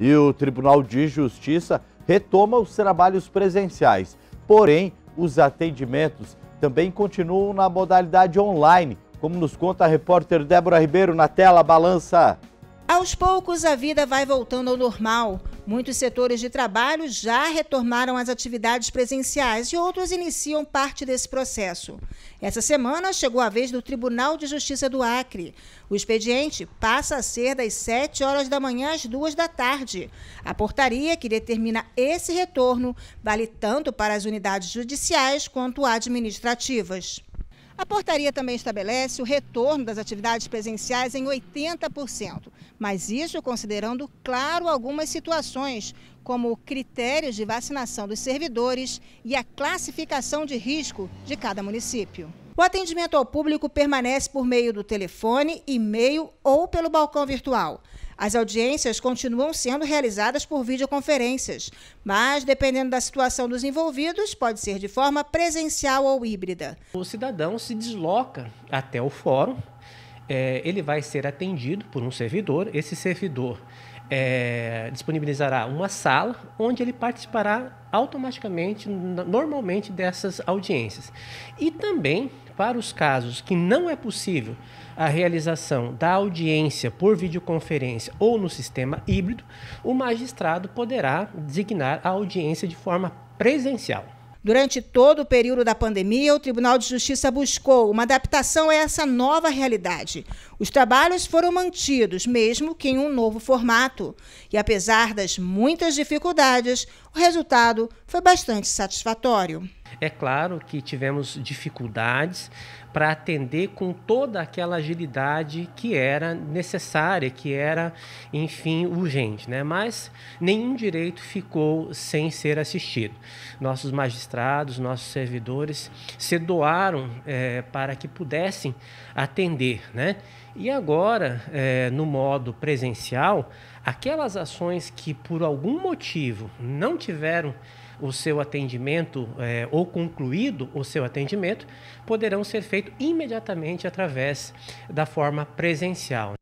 e o Tribunal de Justiça retoma os trabalhos presenciais. Porém, os atendimentos também continuam na modalidade online, como nos conta a repórter Débora Ribeiro na tela Balança. Aos poucos, a vida vai voltando ao normal. Muitos setores de trabalho já retomaram as atividades presenciais e outros iniciam parte desse processo. Essa semana chegou a vez do Tribunal de Justiça do Acre. O expediente passa a ser das 7 horas da manhã às 2 da tarde. A portaria que determina esse retorno vale tanto para as unidades judiciais quanto administrativas. A portaria também estabelece o retorno das atividades presenciais em 80%, mas isso considerando, claro, algumas situações, como critérios de vacinação dos servidores e a classificação de risco de cada município. O atendimento ao público permanece por meio do telefone, e-mail ou pelo balcão virtual. As audiências continuam sendo realizadas por videoconferências, mas, dependendo da situação dos envolvidos, pode ser de forma presencial ou híbrida. O cidadão se desloca até o fórum é, ele vai ser atendido por um servidor. Esse servidor é, disponibilizará uma sala onde ele participará automaticamente, normalmente, dessas audiências. E também, para os casos que não é possível a realização da audiência por videoconferência ou no sistema híbrido, o magistrado poderá designar a audiência de forma presencial. Durante todo o período da pandemia, o Tribunal de Justiça buscou uma adaptação a essa nova realidade, os trabalhos foram mantidos, mesmo que em um novo formato, e apesar das muitas dificuldades, o resultado foi bastante satisfatório. É claro que tivemos dificuldades para atender com toda aquela agilidade que era necessária, que era, enfim, urgente, né? Mas nenhum direito ficou sem ser assistido. Nossos magistrados, nossos servidores se doaram é, para que pudessem atender, né? E agora, é, no modo presencial, aquelas ações que por algum motivo não tiveram o seu atendimento é, ou concluído o seu atendimento, poderão ser feitos imediatamente através da forma presencial.